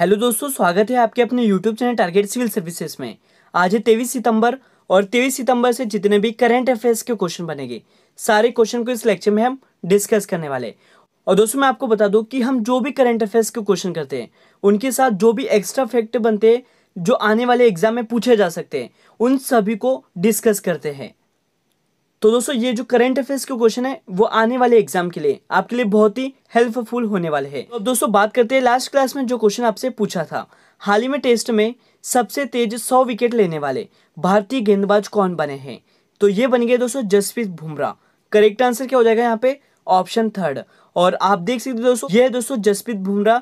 hello दोस्तों स्वागत है आपके अपने YouTube channel Target Civil Services में आज है तेईस सितंबर और तेईस सितंबर से जितने भी करंट अफेयर्स के क्वेश्चन बनेंगे सारे क्वेश्चन को इस लेक्चर में हम डिस्कस करने वाले और दोस्तों मैं आपको बता दूं कि हम जो भी करंट अफेयर्स के क्वेश्चन करते हैं उनके साथ जो भी एक्स्ट्रा फैक्ट बनते हैं जो आने वाले एग्जाम में पूछे जा सकते हैं उन सभी को डिस्कस करते हैं तो दोस्तों ये जो करंट अफेयर्स के क्वेश्चन है वो आने वाले एग्जाम के लिए आपके लिए बहुत ही हेल्पफुल होने वाले हैं अब दोस्तों बात करते हैं लास्ट क्लास में जो क्वेश्चन आपसे पूछा था हाल ही में टेस्ट में सबसे तेज सौ विकेट लेने वाले भारतीय गेंदबाज कौन बने हैं तो ये बन गए दोस्तों जसप्रीत बुमराह करेक्ट आंसर क्या हो जाएगा यहाँ पे ऑप्शन थर्ड और आप देख सकते हो दोस्तों ये है दोस्तों जसप्रीत बुमराह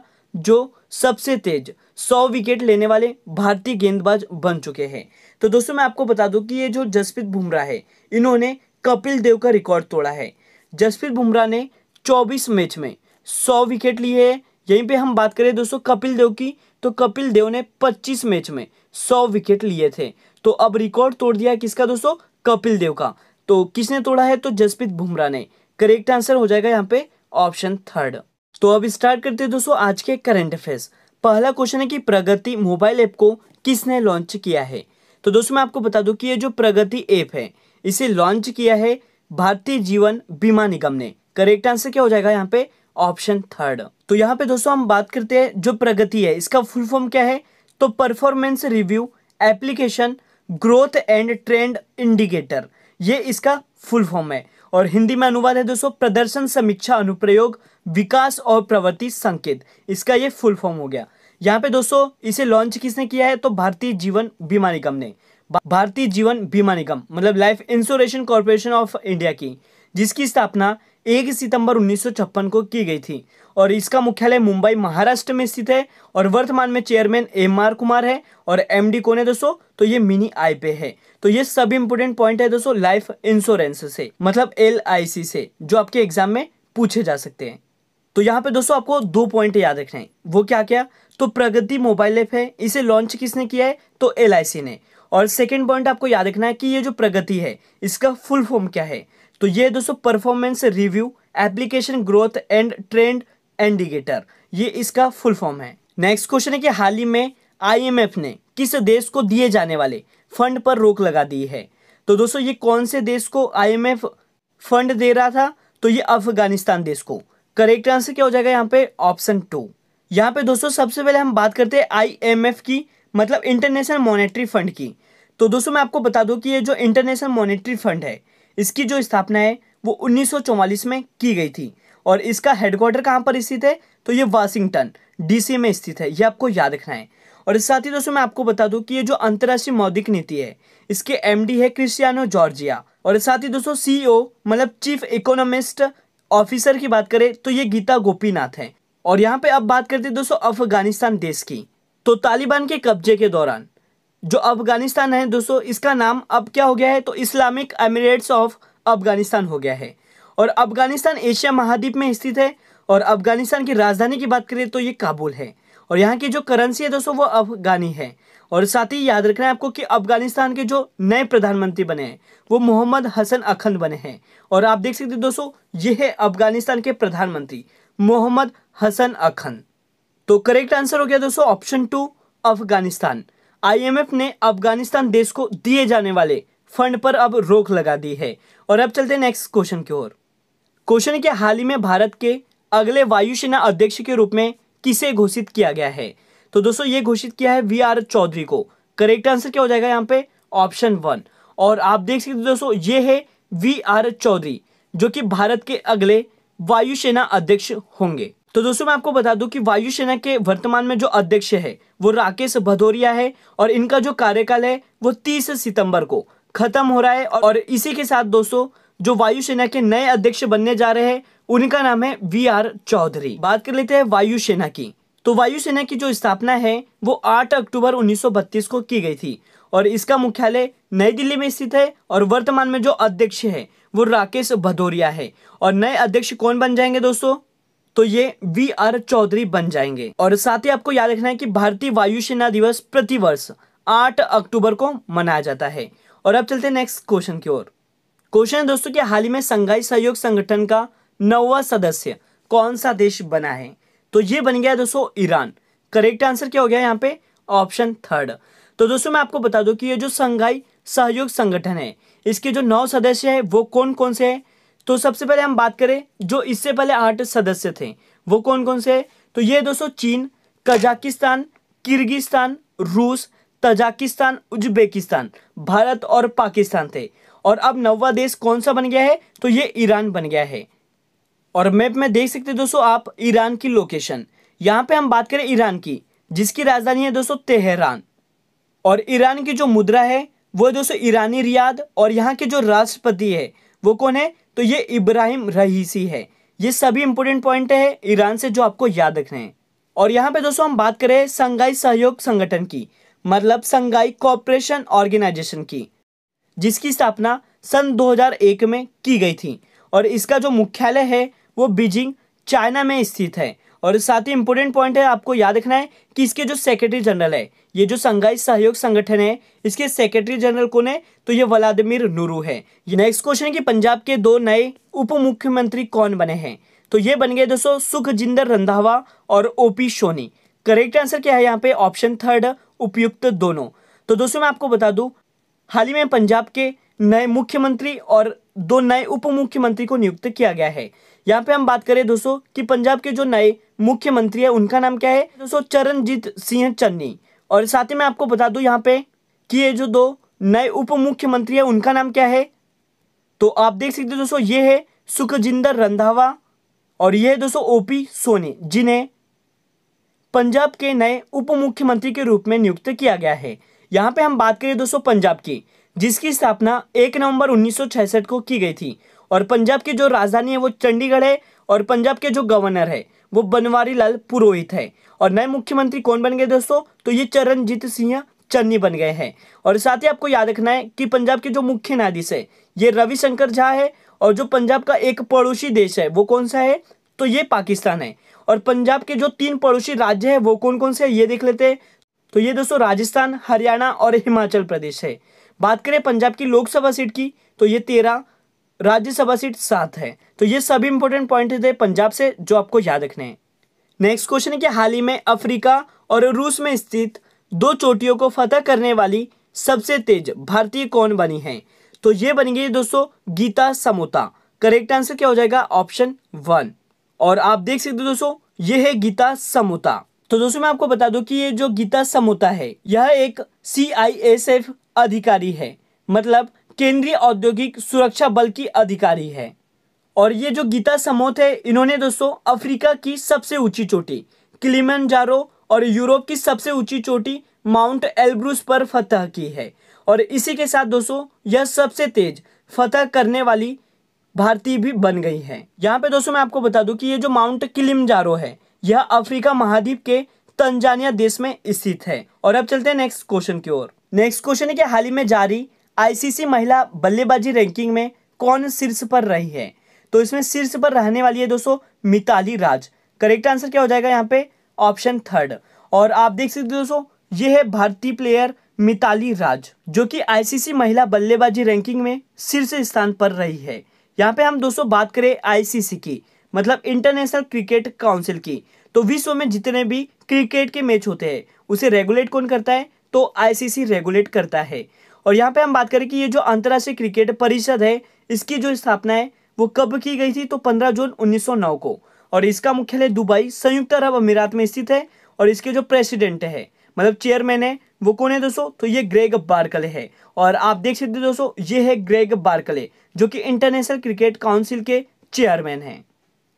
जो सबसे तेज सौ विकेट लेने वाले भारतीय गेंदबाज बन चुके हैं तो दोस्तों मैं आपको बता दूं कि ये जो जसप्रीत बुमराह है इन्होंने कपिल देव का रिकॉर्ड तोड़ा है जसप्रीत बुमराह ने 24 मैच में 100 विकेट लिए है यहीं पे हम बात करें दोस्तों कपिल देव की तो कपिल देव ने 25 मैच में 100 विकेट लिए थे तो अब रिकॉर्ड तोड़ दिया किसका दोस्तों कपिल देव का तो किसने तोड़ा है तो जसप्रीत बुमराह ने करेक्ट आंसर हो जाएगा यहाँ पे ऑप्शन थर्ड तो अब स्टार्ट करते हैं दोस्तों आज के करंट अफेयर्स पहला क्वेश्चन है कि प्रगति मोबाइल ऐप को किसने लॉन्च किया है तो दोस्तों मैं आपको बता दूं कि ये जो प्रगति ऐप है इसे लॉन्च किया है भारतीय जीवन बीमा निगम ने करेक्ट आंसर क्या हो जाएगा यहाँ पे ऑप्शन थर्ड तो यहाँ पे दोस्तों हम बात करते हैं जो प्रगति है इसका फुल फॉर्म क्या है तो performance review application growth and trend indicator ये इसका फुल फॉर्म है और हिंदी में अनुवाद है दोस्तों प्रदर्शन समीक्षा अनुप्रयोग विकास और प्रवृत्ति संकेत इसका ये फुल फॉर्म हो गया यहाँ पे दोस्तों इसे लॉन्च किसने किया है तो भारतीय जीवन बीमा निगम ने भारतीय जीवन बीमा निगम मतलब life insurance corporation of India की जिसकी स्थापना एक सितंबर उन्नीस को की गई थी और इसका मुख्यालय मुंबई महाराष्ट्र में स्थित है और वर्तमान में चेयरमैन एम आर कुमार है और एम डी कौन है दोस्तों तो ये मिनी आई पे है तो ये सब इम्पोर्टेंट पॉइंट है दोस्तों लाइफ इंश्योरेंस से मतलब एल आई सी से जो आपके एग्जाम में पूछे जा सकते हैं तो यहाँ पे दोस्तों आपको दो पॉइंट याद रखने हैं वो क्या क्या तो प्रगति मोबाइल ऐप है इसे लॉन्च किसने किया है तो एल ने और सेकेंड पॉइंट आपको याद रखना है कि ये जो प्रगति है इसका फुल फॉर्म क्या है तो ये दोस्तों performance review application growth and trend indicator ये इसका फुल फॉर्म है नेक्स्ट क्वेश्चन है कि हाल ही में आईएमएफ ने किस देश को दिए जाने वाले फंड पर रोक लगा दी है तो दोस्तों ये कौन से देश को आईएमएफ फंड दे रहा था तो ये अफगानिस्तान देश को करेक्ट आंसर क्या हो जाएगा यहाँ पे ऑप्शन टू यहाँ पे दोस्तों सबसे पहले हम बात करते हैं आई की मतलब इंटरनेशनल मॉनेटरी फंड की तो दोस्तों मैं आपको बता दूं कि ये जो इंटरनेशनल मॉनेटरी फंड है इसकी जो स्थापना है वो 1944 में की गई थी और इसका हेडक्वार्टर कहाँ पर स्थित है तो ये वाशिंगटन डीसी में स्थित है ये आपको याद रखना है और इस साथ ही दोस्तों मैं आपको बता दूं कि ये जो अंतर्राष्ट्रीय मौद्रिक नीति है इसके एमडी है क्रिस्टियानो जॉर्जिया और इस साथ ही दोस्तों सीईओ e मतलब चीफ इकोनॉमिस्ट ऑफिसर की बात करें तो ये गीता गोपीनाथ है और यहाँ पे अब बात करते हैं दोस्तों अफगानिस्तान देश की तो तालिबान के कब्जे के दौरान जो अफगानिस्तान है दोस्तों इसका नाम अब क्या हो गया है तो इस्लामिक एमिरेट्स ऑफ अफगानिस्तान हो गया है और अफगानिस्तान एशिया महाद्वीप में स्थित है और अफगानिस्तान की राजधानी की बात करें तो ये काबुल है और यहाँ की जो करेंसी है दोस्तों वो अफगानी है और साथ ही याद रखना है आपको कि अफगानिस्तान के जो नए प्रधानमंत्री बने हैं वो मोहम्मद हसन अखंड बने हैं और आप देख सकते हैं दोस्तों ये है अफगानिस्तान के प्रधानमंत्री मोहम्मद हसन अखंड तो करेक्ट आंसर हो गया दोस्तों ऑप्शन टू अफगानिस्तान आईएमएफ ने अफगानिस्तान देश को दिए जाने वाले फंड पर अब रोक लगा दी है और अब चलते नेक्स्ट क्वेश्चन की ओर क्वेश्चन के हाल ही में भारत के अगले वायुसेना अध्यक्ष के रूप में किसे घोषित किया गया है तो दोस्तों ये घोषित किया है वी आर चौधरी को करेक्ट आंसर क्या हो जाएगा यहाँ पे ऑप्शन वन और आप देख सकते दोस्तों ये है वी आर चौधरी जो कि भारत के अगले वायुसेना अध्यक्ष होंगे तो दोस्तों मैं आपको बता दूं कि वायुसेना के वर्तमान में जो अध्यक्ष है वो राकेश भदौरिया है और इनका जो कार्यकाल है वो 30 सितंबर को खत्म हो रहा है और इसी के साथ दोस्तों जो वायुसेना के नए अध्यक्ष बनने जा रहे हैं उनका नाम है वी आर चौधरी बात कर लेते हैं वायुसेना की तो वायुसेना की जो स्थापना है वो आठ अक्टूबर उन्नीस को की गई थी और इसका मुख्यालय नई दिल्ली में स्थित है और वर्तमान में जो अध्यक्ष है वो राकेश भदौरिया है और नए अध्यक्ष कौन बन जाएंगे दोस्तों तो ये वी आर चौधरी बन जाएंगे और साथ ही आपको याद रखना है कि भारतीय वायुसेना दिवस प्रतिवर्ष आठ अक्टूबर को मनाया जाता है और अब चलते हैं नेक्स्ट क्वेश्चन की ओर क्वेश्चन है दोस्तों कि हाल ही में संघाई सहयोग संगठन का नौवा सदस्य कौन सा देश बना है तो ये बन गया दोस्तों ईरान करेक्ट आंसर क्या हो गया यहाँ पे ऑप्शन थर्ड तो दोस्तों मैं आपको बता दूं कि ये जो संघाई सहयोग संगठन है इसके जो नौ सदस्य है वो कौन कौन से है तो सबसे पहले हम बात करें जो इससे पहले आठ सदस्य थे वो कौन कौन से है तो ये दोस्तों चीन कजाकिस्तान किर्गिस्तान रूस तजाकिस्तान उज्बेकिस्तान भारत और पाकिस्तान थे और अब नवा देश कौन सा बन गया है तो ये ईरान बन गया है और मैप में देख सकते दोस्तों आप ईरान की लोकेशन यहाँ पे हम बात करें ईरान की जिसकी राजधानी है दोस्तों तेहरान और ईरान की जो मुद्रा है वो दोस्तों ईरानी रियाद और यहाँ के जो राष्ट्रपति है वो कौन है तो ये इब्राहिम रहीसी है ये सभी इंपॉर्टेंट पॉइंट है ईरान से जो आपको याद रखने हैं और यहाँ पे दोस्तों हम बात करें संघाई सहयोग संगठन की मतलब संघाई कॉपरेशन ऑर्गेनाइजेशन की जिसकी स्थापना सन 2001 में की गई थी और इसका जो मुख्यालय है वो बीजिंग चाइना में स्थित है और साथ ही इंपॉर्टेंट पॉइंट है आपको याद रखना है कि इसके जो सेक्रेटरी जनरल है ये जो संघाई सहयोग संगठन है इसके सेक्रेटरी जनरल कौन है तो ये व्लादिमिर नूरू है ये नेक्स्ट क्वेश्चन है कि पंजाब के दो नए उप मुख्यमंत्री कौन बने हैं तो ये बन गए दोस्तों सुखजिंदर रंधावा और ओपी सोनी करेक्ट आंसर क्या है यहाँ पे ऑप्शन थर्ड उपयुक्त दोनों तो दोस्तों मैं आपको बता दू हाल ही में पंजाब के नए मुख्यमंत्री और दो नए उप मुख्यमंत्री को नियुक्त किया गया है यहाँ पे हम बात करें दोस्तों कि पंजाब के जो नए मुख्यमंत्री है उनका नाम क्या है दोस्तों चरणजीत सिंह चन्नी और साथ ही मैं आपको बता दू यहाँ पे कि ये जो दो नए उप मुख्यमंत्री है उनका नाम क्या है तो आप देख सकते हो दोस्तों ये है सुखजिंदर रंधावा और ये है दोस्तों ओपी सोनी जिन्हें पंजाब के नए उप मुख्यमंत्री के रूप में नियुक्त किया गया है यहाँ पे हम बात करें दोस्तों पंजाब की जिसकी स्थापना एक नवंबर 1966 को की गई थी और पंजाब की जो राजधानी है वो चंडीगढ़ है और पंजाब के जो गवर्नर है वो बनवारी लाल पुरोहित है और नए मुख्यमंत्री कौन बन गए दोस्तों तो ये चरणजीत सिंह चन्नी बन गए हैं और साथ ही आपको याद रखना है कि पंजाब के जो मुख्य न्यायाधीश है ये रविशंकर झा है और जो पंजाब का एक पड़ोसी देश है वो कौन सा है तो ये पाकिस्तान है और पंजाब के जो तीन पड़ोसी राज्य है वो कौन कौन से है ये देख लेते हैं तो ये दोस्तों राजस्थान हरियाणा और हिमाचल प्रदेश है बात करें पंजाब की लोकसभा सीट की तो ये तेरह राज्यसभा सीट सात है तो ये सभी इंपॉर्टेंट पॉइंट थे पंजाब से जो आपको याद रखने हैं नेक्स्ट क्वेश्चन है कि हाल ही में अफ्रीका और रूस में स्थित दो चोटियों को फतह करने वाली सबसे तेज भारतीय कौन बनी है तो ये गई दोस्तों गीता समोता करेक्ट आंसर क्या हो जाएगा ऑप्शन वन और आप देख सकते हो दोस्तों ये है गीता समोता तो दोस्तों मैं आपको बता दूं कि ये जो गीता समोता है यह एक सी आई एस एफ अधिकारी है मतलब केंद्रीय औद्योगिक सुरक्षा बल की अधिकारी है और ये जो गीता समोत है इन्होंने दोस्तों अफ्रीका की सबसे ऊंची चोटी किलिमंजारो और यूरोप की सबसे ऊंची चोटी माउंट एल्ब्रूस पर फतह की है और इसी के साथ दोस्तों यह सबसे तेज फतह करने वाली भारतीय भी बन गई है यहाँ पे दोस्तों मैं आपको बता दूं कि ये जो माउंट क्लिम है यह अफ्रीका महाद्वीप के तंजानिया देश में स्थित है और अब चलते हैं नेक्स्ट क्वेश्चन की ओर नेक्स्ट क्वेश्चन है कि हाल ही में जारी आईसीसी महिला बल्लेबाजी रैंकिंग में कौन शीर्ष पर रही है तो इसमें शीर्ष पर रहने वाली है दोस्तों मिताली राज करेक्ट आंसर क्या हो जाएगा यहाँ पे ऑप्शन थर्ड और आप देख सकते हो दोस्तों ये है भारतीय प्लेयर मिताली राज जो कि आईसीसी महिला बल्लेबाजी रैंकिंग में शीर्ष स्थान पर रही है यहाँ पे हम दोस्तों बात करें आईसीसी की मतलब इंटरनेशनल क्रिकेट काउंसिल की तो विश्व में जितने भी क्रिकेट के मैच होते हैं उसे रेगुलेट कौन करता है तो आईसीसी रेगुलेट करता है और यहाँ पे हम बात करें कि ये जो अंतर्राष्ट्रीय क्रिकेट परिषद है इसकी जो स्थापना है वो कब की गई थी तो 15 जून 1909 को और इसका मुख्यालय दुबई संयुक्त अरब अमीरात में स्थित है और इसके जो प्रेसिडेंट है मतलब चेयरमैन है वो कौन है दोस्तों तो ये ग्रेग बार्कले है और आप देख सकते हो दोस्तों ये है ग्रेग बार्कले जो कि इंटरनेशनल क्रिकेट काउंसिल के चेयरमैन हैं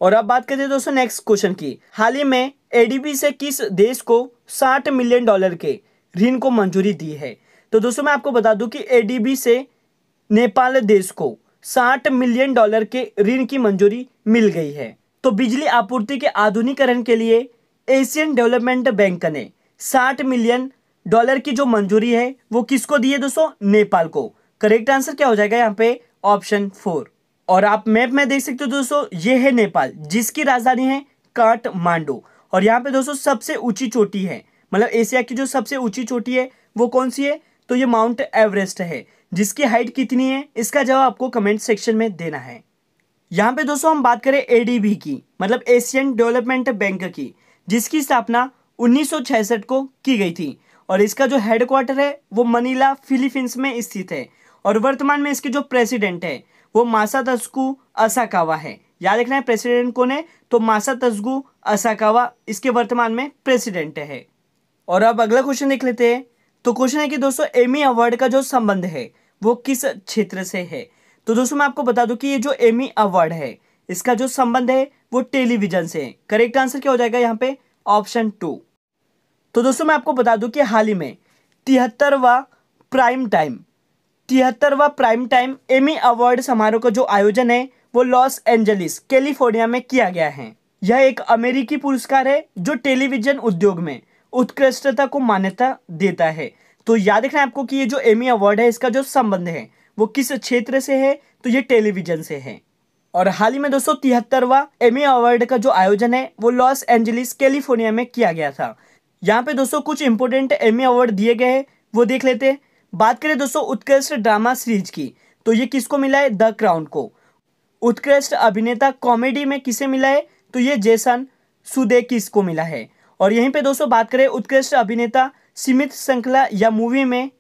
और अब बात करते हैं दोस्तों नेक्स्ट क्वेश्चन की हाल ही में एडीबी से किस देश को 60 मिलियन डॉलर के ऋण को मंजूरी दी है तो दोस्तों मैं आपको बता दूं कि एडीबी से नेपाल देश को 60 मिलियन डॉलर के ऋण की मंजूरी मिल गई है तो बिजली आपूर्ति के आधुनिकरण के लिए एशियन डेवलपमेंट बैंक ने 60 मिलियन डॉलर की जो मंजूरी है वो किसको दी है दोस्तों नेपाल को करेक्ट आंसर क्या हो जाएगा यहाँ पे ऑप्शन फोर और आप मैप में देख सकते हो दोस्तों ये है नेपाल जिसकी राजधानी है काठमांडू और यहाँ पे दोस्तों सबसे ऊंची चोटी है मतलब एशिया की जो सबसे ऊंची चोटी है वो कौन सी है तो ये माउंट एवरेस्ट है जिसकी हाइट कितनी है इसका जवाब आपको कमेंट सेक्शन में देना है यहाँ पे दोस्तों हम बात करें एडीबी की मतलब एशियन डेवलपमेंट बैंक की जिसकी स्थापना 1966 को की गई थी और इसका जो हेडक्वार्टर है वो मनीला फिलीपींस में स्थित है और वर्तमान में इसके जो प्रेसिडेंट है वो मासा तस्कू असाकावा है याद रखना है प्रेसिडेंट कौन है तो मासा तस्गु असाकावा इसके वर्तमान में प्रेसिडेंट है और अब अगला क्वेश्चन देख लेते हैं तो क्वेश्चन है कि दोस्तों एमी अवार्ड का जो संबंध है वो किस क्षेत्र से है तो दोस्तों मैं आपको बता दूं कि ये जो एमी अवार्ड है इसका जो संबंध है वो टेलीविजन से है करेक्ट आंसर क्या हो जाएगा यहाँ पे ऑप्शन टू तो दोस्तों मैं आपको बता दूं कि हाल ही में तिहत्तरवा प्राइम टाइम तिहत्तरवा प्राइम टाइम एमी अवार्ड समारोह का जो आयोजन है वो लॉस एंजलिस कैलिफोर्निया में किया गया है यह एक अमेरिकी पुरस्कार है जो टेलीविजन उद्योग में उत्कृष्टता को मान्यता देता है तो याद रखना आपको कि ये जो एमी अवार्ड है इसका जो संबंध है वो किस क्षेत्र से है तो ये टेलीविजन से है और हाल ही में दोस्तों तिहत्तरवा एमी अवार्ड का जो आयोजन है वो लॉस एंजलिस कैलिफोर्निया में किया गया था यहाँ पे दोस्तों कुछ इंपोर्टेंट एमी अवार्ड दिए गए हैं वो देख लेते हैं बात करें दोस्तों उत्कृष्ट ड्रामा सीरीज की तो ये किसको मिला है द क्राउन को उत्कृष्ट अभिनेता कॉमेडी में किसे मिला है तो ये जेसन सुदेकिस को मिला है और यहीं पे दोस्तों बात करें उत्कृष्ट अभिनेता सीमित श्रृंखला या मूवी में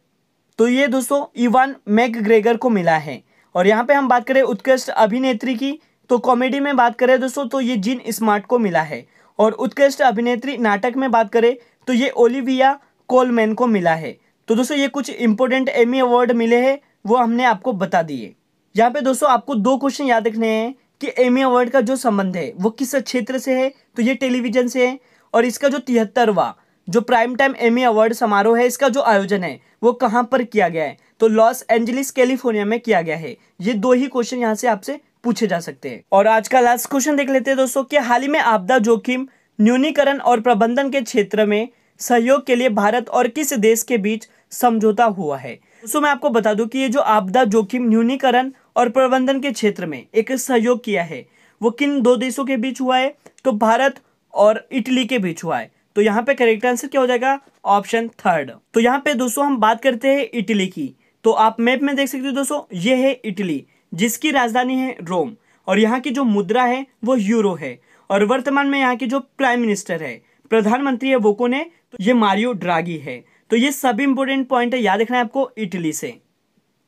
तो ये दोस्तों इवान मैकग्रेगर को मिला है और यहाँ पे हम बात करें उत्कृष्ट अभिनेत्री की तो कॉमेडी में बात करें दोस्तों तो ये जिन स्मार्ट को मिला है और उत्कृष्ट अभिनेत्री नाटक में बात करें तो ये ओलिविया कोलमैन को मिला है तो दोस्तों ये कुछ इंपॉर्टेंट एमी अवार्ड मिले हैं वो हमने आपको बता दिए यहाँ पे दोस्तों आपको दो क्वेश्चन याद रखने हैं कि एमी अवार्ड का जो संबंध है वो किस क्षेत्र से है तो ये टेलीविजन से है और इसका जो तिहत्तरवा जो प्राइम टाइम एमी अवार्ड समारोह है इसका जो आयोजन है वो कहाँ पर किया गया है तो लॉस एंजलिस कैलिफोर्निया में किया गया है ये दो ही क्वेश्चन यहाँ से आपसे पूछे जा सकते हैं और आज का लास्ट क्वेश्चन देख लेते हैं दोस्तों कि हाल ही में आपदा जोखिम न्यूनीकरण और प्रबंधन के क्षेत्र में सहयोग के लिए भारत और किस देश के बीच समझौता हुआ है दोस्तों मैं आपको बता दूं कि ये जो आपदा जोखिम न्यूनीकरण और प्रबंधन के क्षेत्र में एक सहयोग किया है वो किन दो देशों के बीच हुआ है तो भारत और इटली के बीच हुआ है तो यहाँ पे करेक्ट आंसर क्या हो जाएगा ऑप्शन थर्ड तो यहाँ पे दोस्तों हम बात करते हैं इटली की तो आप मैप में देख सकते हो दोस्तों ये है इटली जिसकी राजधानी है रोम और यहाँ की जो मुद्रा है वो यूरो है और वर्तमान में यहाँ के जो प्राइम मिनिस्टर है प्रधानमंत्री है वो कौन है तो ये मारियो ड्रागी है तो ये सभी इंपॉर्टेंट पॉइंट है याद रखना है आपको इटली से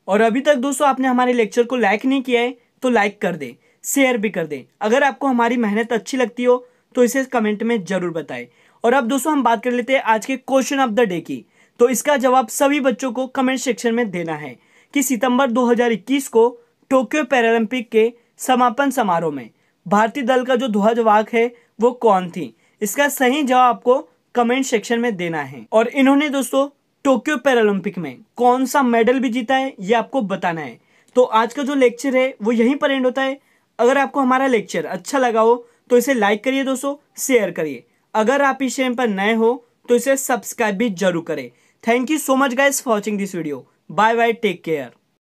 और अभी तक दोस्तों आपने हमारे लेक्चर को लाइक नहीं किया है तो लाइक कर दें शेयर भी कर दें अगर आपको हमारी मेहनत अच्छी लगती हो तो इसे कमेंट में जरूर बताए और अब दोस्तों हम बात कर लेते हैं आज के क्वेश्चन ऑफ द डे की तो इसका जवाब सभी बच्चों को कमेंट सेक्शन में देना है कि सितंबर 2021 को टोक्यो पैरालंपिक के समापन समारोह में भारतीय दल का जो ध्वजवाहक है वो कौन थी इसका सही जवाब आपको कमेंट सेक्शन में देना है और इन्होंने दोस्तों टोक्यो पैरालंपिक में कौन सा मेडल भी जीता है ये आपको बताना है तो आज का जो लेक्चर है वो यहीं पर एंड होता है अगर आपको हमारा लेक्चर अच्छा लगा हो तो इसे लाइक करिए दोस्तों शेयर करिए अगर आप इस चैनल पर नए हो तो इसे सब्सक्राइब भी जरूर करें thank you so much guys for watching this video bye bye take care